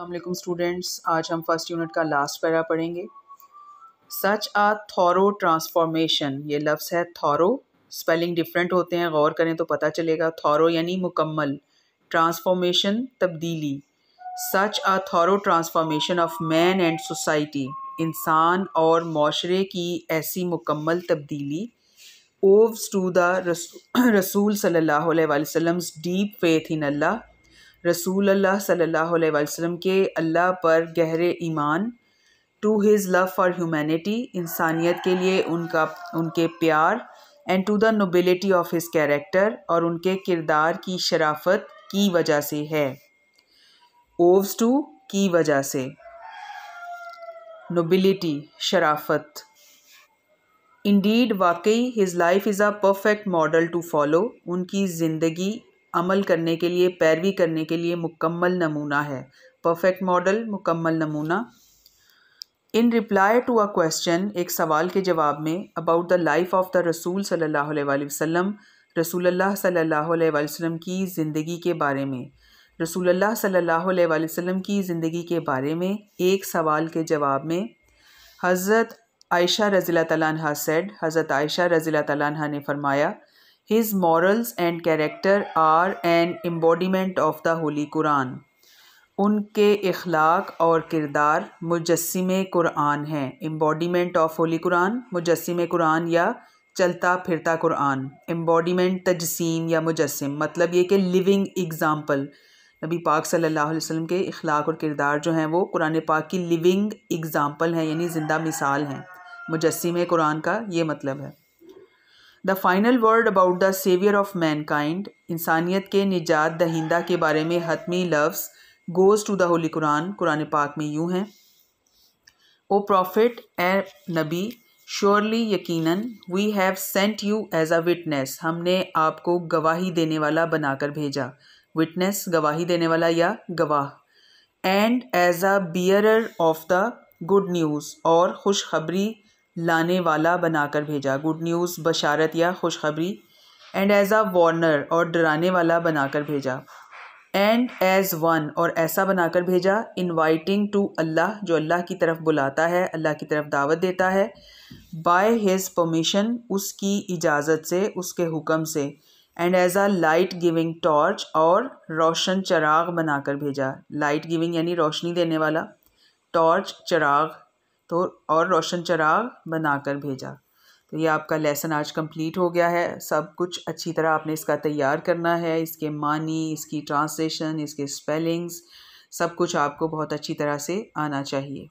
अल्लाम स्टूडेंट्स आज हम फर्स्ट यूनिट का लास्ट पैरा पढ़ेंगे सच आ थॉरो ट्रांसफॉर्मेशन ये लफ्स है थॉरो स्पेलिंग डिफरेंट होते हैं गौर करें तो पता चलेगा थॉरो यानी मुकम्मल ट्रांसफॉर्मेशन तब्दीली such a thorough transformation of man and society इंसान और माशरे की ऐसी मुकम्मल तब्दीली ओव्स टू द रसूल सल्लल्लाहु अलैहि वसल्लम्स डीप फेथ इन अल्लाह रसूल अल्लाह सल्लल्लाहु अलैहि वसल्लम के अल्लाह पर गहरे ईमान to his love for humanity इंसानियत के लिए उनका उनके प्यार and to the nobility of his character और उनके किरदार की शराफत की वजह से है ओव्स टू की वजह से नोबिलिटी शराफत इंडीड वाकई his life is a perfect model to follow उनकी ज़िंदगी अमल करने के लिए पैरवी करने के लिए मुकम्मल नमूना है परफेक्ट मॉडल मुकम्मल नमूना in reply to a question एक सवाल के जवाब में about the life of the रसूल सल्लल्लाहु अलैहि वसल्लम सल्ला सल्लल्लाहु अलैहि वसल्लम की ज़िंदगी के बारे में रसूल सल्लल्लाहु अलैहि वसल्लम की ज़िंदगी के बारे में एक सवाल के जवाब में हज़रत आयशा रज़ी तला सेड हज़रत आयशा रज़ी तला ने फरमाया His morals and character are an embodiment of the Holy Quran. उनके अखलाक और किरदार मुजस्म कुरान हैं एम्बॉडीमेंट ऑफ होली कुरान मुजस्म कुरान या चलता फिरता कुरान एम्बॉडीमेंट तजसीम या मुजस्म मतलब ये कि लिविंग एग्ज़ाम्पल नबी पाक सल्लल्लाहु अलैहि वसल्लम के अखलाक और किरदार जो हैं वो कुरान पाक की लिविंग एग्ज़ाम्पल हैं यानी ज़िंदा मिसाल हैं मुजस्म कुरान का ये मतलब है the final word about the saviour of mankind इंसानियत के निजात दहिंदा के बारे में हतमी लफ्ज़ goes to the holy Quran Quran पाक में यूँ हैं ओ प्रॉफिट ए नबी श्योरली यकीनन we have sent you as a witness हमने आपको गवाही देने वाला बनाकर भेजा विटनेस गवाही देने वाला या गवाह and as a bearer of the good news और खुशखबरी लाने वाला बनाकर भेजा गुड न्यूज़ बशारत या खुशखबरी एंड एज आ वार्नर और डराने वाला बनाकर भेजा एंड एज़ वन और ऐसा बनाकर भेजा इनवाइटिंग टू अल्लाह जो अल्लाह की तरफ बुलाता है अल्लाह की तरफ दावत देता है बाय हिज़ परमिशन उसकी इजाज़त से उसके हुक्म से and as a light giving torch और रोशन चराग बनाकर भेजा लाइट गिविंग यानी रोशनी देने वाला टॉर्च चराग तो और रोशन चराग बनाकर भेजा तो ये आपका लेसन आज कंप्लीट हो गया है सब कुछ अच्छी तरह आपने इसका तैयार करना है इसके मानी इसकी ट्रांसलेशन इसके स्पेलिंग्स सब कुछ आपको बहुत अच्छी तरह से आना चाहिए